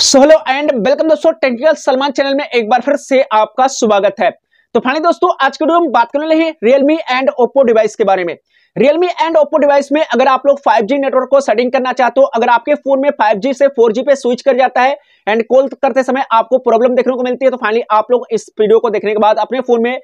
so hello and welcome दोस्तों technical Salman channel में एक बार फिर से आपका स्वागत है तो फाइनली दोस्तों आज के हम बात करने हैं रियलमी एंड ओप्पो डिवाइस के बारे में रियलमी एंड ओप्पो डिवाइस में अगर आप लोग 5G नेटवर्क को सेटिंग करना चाहते हो अगर आपके फोन में 5G से 4G पे स्विच कर जाता है एंड कॉल करते समय आपको प्रॉब्लम देखने को मिलती है तो फाइनली आप लोग इस वीडियो को देखने के बाद अपने फोन में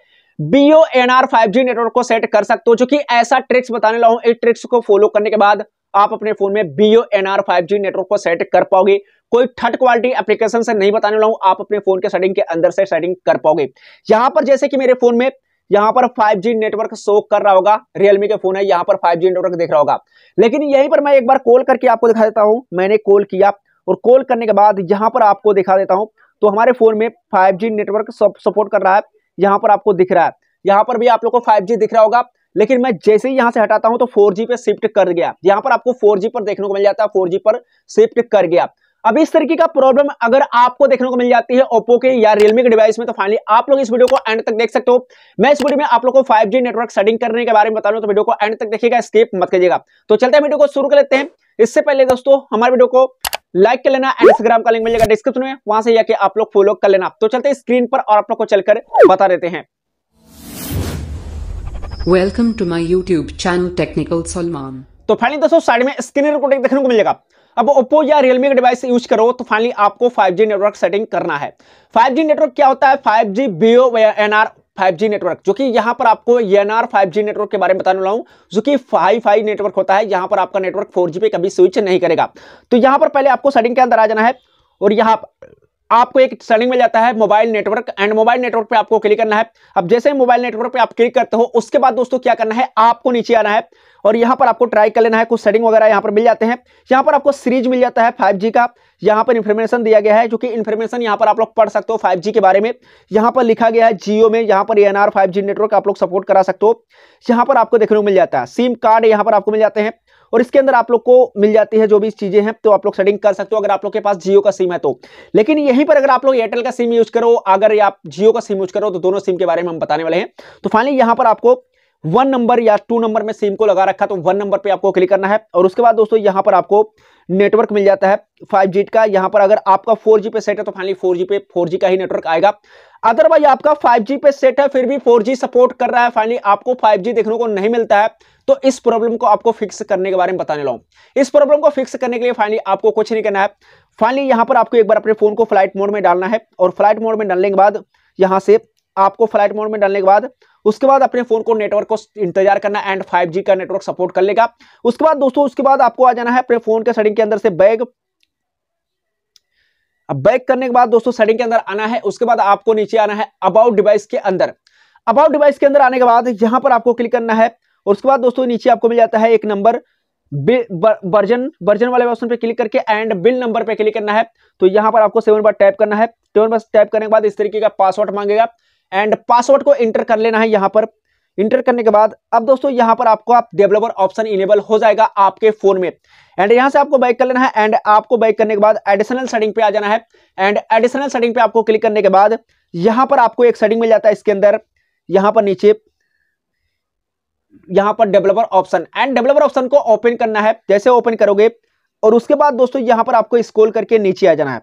बीओ एन आर नेटवर्क को सेट कर सकते हो जो कि ऐसा ट्रिक्स बताने हूं इस ट्रिक्स को फॉलो करने के बाद आप अपने फोन में VO NR five G network को सेट कर पाओगे कोई थर्ड क्वालिटी एप्लीकेशन से नहीं बताने वाला हूं आप अपने फोन के सेटिंग के अंदर से सेटिंग कर पाओगे यहां पर जैसे कि मेरे फोन में यहां पर 5G नेटवर्क शो कर रहा होगा रियलमी के फोन है यहां पर 5G नेटवर्क देख रहा होगा लेकिन यहीं पर मैं एक बार कॉल करके आपको दिखा देता हूं मैंने कॉल किया और कॉल करने के बाद यहां पर आपको दिखा देता हूं तो हमारे फोन में 5G नेटवर्क सपोर्ट कर रहा है यहां पर आपको दिख रहा है यहां पर भी आप लोग को 5G दिख रहा होगा लेकिन मैं जैसे ही यहाँ से हटाता हूं तो फोर पे शिफ्ट कर गया यहाँ पर आपको फोर पर देखने को मिल जाता है फोर पर शिफ्ट कर गया अब इस तरीके का प्रॉब्लम अगर आपको देखने को मिल जाती है ओप्पो के या रियलमी के डिवाइस में तो फाइनली आप लोग इस वीडियो को एंड तक देख सकते हो मैं इस वीडियो में आप लोग को 5G नेटवर्क सेटिंग करने के बारे में बता रहा हूं तो वीडियो को एंड तक देखिएगा स्किप मत करिएगा तो चलते हैं वीडियो को शुरू कर लेते हैं इससे पहले दोस्तों हमारे वीडियो को लाइक कर लेना इंस्टाग्राम का लिंक मिलेगा डिस्क्रिप्शन में वहां से जाके आप लोग फॉलो कर लेना तो चलते स्क्रीन पर और आप लोग को चलकर बता देते हैं welcome to my YouTube channel technical Salman तो फाइनली दोस्तों साइड में स्क्रीन रिकॉर्ड देखने को मिलेगा अब ओप्पो या रियलमी का डिवाइस यूज करो तो फाइनली आपको 5G नेटवर्क सेटिंग करना है 5G नेटवर्क क्या होता है 5G BO NR 5G network जो कि यहां पर आपको एनआर 5G नेटवर्क के बारे में बताने वाला हूँ जो कि फाइव फाइव नेटवर्क होता है यहां पर आपका नेटवर्क फोर पे कभी स्विच नहीं करेगा तो यहां पर पहले आपको सेटिंग के अंदर आ जाना है और यहां आपको एक सेटिंग मिल जाता है mobile network and mobile network पे आपको क्लिक करना है अब जैसे ही मोबाइल नेटवर्क पे आप क्लिक करते हो उसके बाद दोस्तों क्या करना है आपको नीचे आना है और यहाँ पर आपको ट्राई कर लेना है कुछ सेटिंग वगैरह यहाँ पर मिल जाते हैं यहाँ पर आपको सीरीज मिल जाता है फाइव का यहाँ पर इन्फॉर्मेशन दिया गया है जो कि इन्फॉर्मेशन यहाँ पर आप लोग पढ़ सकते हो फाइव के बारे में यहाँ पर लिखा गया है जियो में यहाँ पर एन आर नेटवर्क आप लोग सपोर्ट करा सकते हो यहाँ पर आपको देखने को मिल जाता है सिम कार्ड यहाँ पर आपको मिल जाते हैं और इसके अंदर आप लोग को मिल जाती है जो भी चीज़ें हैं तो आप लोग सेटिंग कर सकते हो अगर आप लोग के पास जियो का सिम है तो लेकिन यहीं पर अगर आप लोग एयरटेल का सिम यूज करो अगर आप जियो का सिम यूज करो तो दोनों सिम के बारे में हम बताने वाले हैं तो फाइनली यहां पर आपको वन नंबर या टू नंबर में सिम को लगा रखा तो वन नंबर पे आपको क्लिक करना है और उसके बाद दोस्तों यहां पर आपको नेटवर्क मिल जाता है फाइव जी का यहां पर अगर आपका फोर जी पे सेट है तो फाइनली फोर जी पे फोर जी का ही नेटवर्क आएगा अदरवाइज आपका फाइव जी पे सेट है फिर भी फोर जी सपोर्ट कर रहा है फाइनली आपको फाइव जी देखने को नहीं मिलता है तो इस प्रॉब्लम को आपको फिक्स करने के बारे में बताने लाऊ इस प्रॉब्लम को फिक्स करने के लिए फाइनली आपको कुछ नहीं करना है फाइनली यहां पर आपको एक बार अपने फोन को फ्लाइट मोड में डालना है और फ्लाइट मोड में डालने के बाद यहां से आपको फ्लाइट मोड में डालने के बाद उसके बाद अपने फोन को नेटवर्क को इंतजार करना एंड 5G का नेटवर्क सपोर्ट कर लेगा उसके बाद दोस्तों उसके बाद आपको आ जाना है अपने फोन के सेटिंग के अंदर से बैग अब बैक करने के बाद दोस्तों सेटिंग के अंदर आना है उसके बाद आपको नीचे आना है अबाउट डिवाइस के अंदर अबाउट डिवाइस के अंदर आने के बाद यहां पर आपको क्लिक करना है और उसके बाद दोस्तों नीचे आपको मिल जाता है एक नंबर वर्जन वर्जन वाले ऑप्शन पे क्लिक करके एंड बिल नंबर पे क्लिक करना है तो यहां पर आपको सेवन बार टाइप करना है सेवन बार टाइप करने के बाद इस तरीके का पासवर्ड मांगेगा एंड पासवर्ड को इंटर कर लेना है यहाँ पर इंटर करने के बाद अब दोस्तों यहाँ पर आपको आप डेवलपर ऑप्शन इनेबल हो जाएगा आपके फोन में एंड यहाँ से आपको बैक कर लेना है एंड आपको बैक करने के बाद एडिशनल सेटिंग पे आ जाना है एंड एडिशनल सेटिंग पे आपको क्लिक करने के बाद यहाँ पर आपको एक सेटिंग मिल जाता है इसके अंदर यहाँ पर नीचे यहाँ पर developer option and developer option को ओपन करना है जैसे ओपन करोगे और उसके बाद दोस्तों यहाँ पर आपको स्कोल करके नीचे आ जाना है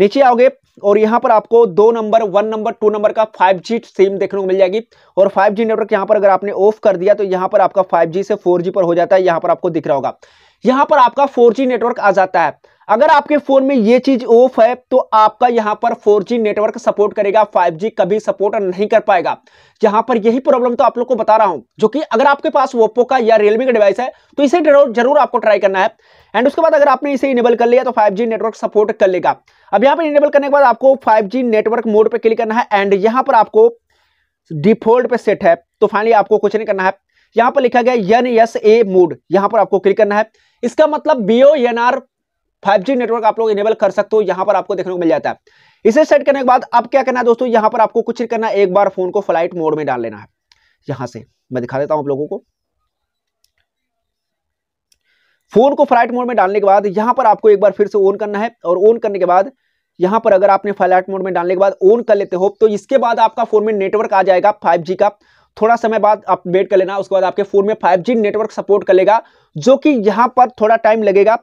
नीचे आओगे और यहाँ पर आपको दो number one number two number का 5G सिम देखने को मिल जाएगी और 5G नेटवर्क यहाँ पर अगर आपने ऑफ कर दिया तो यहाँ पर आपका 5G से 4G पर हो जाता है यहाँ पर आपको दिख रहा होगा यहां पर आपका फोर नेटवर्क आ जाता है अगर आपके फोन में ये चीज ऑफ है तो आपका यहां पर 4G नेटवर्क सपोर्ट करेगा 5G कभी सपोर्ट नहीं कर पाएगा यहां पर यही प्रॉब्लम तो आप लोग को बता रहा हूं जो कि अगर आपके पास ओप्पो का या रियलमी का डिवाइस है तो इसे जरूर आपको ट्राई करना है एंड उसके बाद अगर आपने इसे इनेबल कर लिया तो 5G नेटवर्क सपोर्ट कर लेगा अब यहाँ पर इनेबल करने के बाद आपको फाइव नेटवर्क मोड पर क्लिक करना है एंड यहाँ पर आपको डिफॉल्ट पे सेट है तो फाइनली आपको कुछ नहीं करना है यहां पर लिखा गया एन एस ए मोड यहां पर आपको क्लिक करना है इसका मतलब V O N R five G network आप लोग इनेबल कर सकते हो यहां पर आपको देखने को मिल जाता है इसे सेट करने के बाद अब क्या करना है दोस्तों यहां पर आपको कुछ करना है एक बार फोन को फ्लाइट मोड में डाल लेना है यहां से मैं दिखा देता हूं आप लोगों को फोन को फ्लाइट मोड में डालने के बाद यहां पर आपको एक बार फिर से ऑन करना है और ऑन करने के बाद यहां पर अगर आपने फ्लाइट मोड में डालने के बाद ऑन कर लेते हो तो इसके बाद आपका फोन में नेटवर्क आ जाएगा फाइव का थोड़ा समय बाद आप वेट कर लेना उसके बाद आपके फ़ोन में 5G नेटवर्क सपोर्ट कर लेगा जो कि यहाँ पर थोड़ा टाइम लगेगा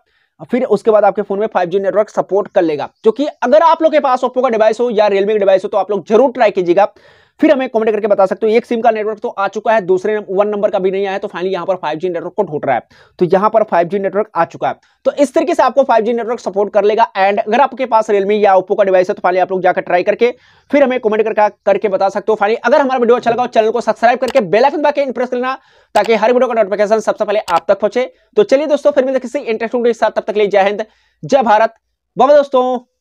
फिर उसके बाद आपके फोन में 5G नेटवर्क सपोर्ट कर लेगा जो कि अगर आप लोग के पास ओप्पो का डिवाइस हो या रियलमी का डिवाइस हो तो आप लोग जरूर ट्राई कीजिएगा फिर हमें कमेंट करके बता सकते हो एक सिम का नेटवर्क तो आ चुका है दूसरे वन नंबर का भी नहीं आया तो फाइनली यहाँ पर फाइव नेटवर्क को ढूंढ रहा है तो यहाँ पर फाइव नेटवर्क आ चुका है तो इस तरीके से आपको फाइव नेटवर्क सपोर्ट कर लेगा एंड अगर आपके पास रियलमी या ओप्पो का डिवाइस है तो फाइनली आप लोग जाकर ट्राई करके फिर हमें कॉमेंट करके करके बता सकते हो फाइनली अगर हमारा वीडियो अच्छा लगा हो चैनल को सब्सक्राइब करके बेलाइन बाकी इंप्रेस कर लेना ताकि हर वीडियो का नोटिफिकेशन सबसे पहले आप तक पहुंचे तो चलिए दोस्तों फिर मिलते किसी इंटरेस्टिंग के साथ तब तक लिए जय हिंद जय भारत बाबा दोस्तों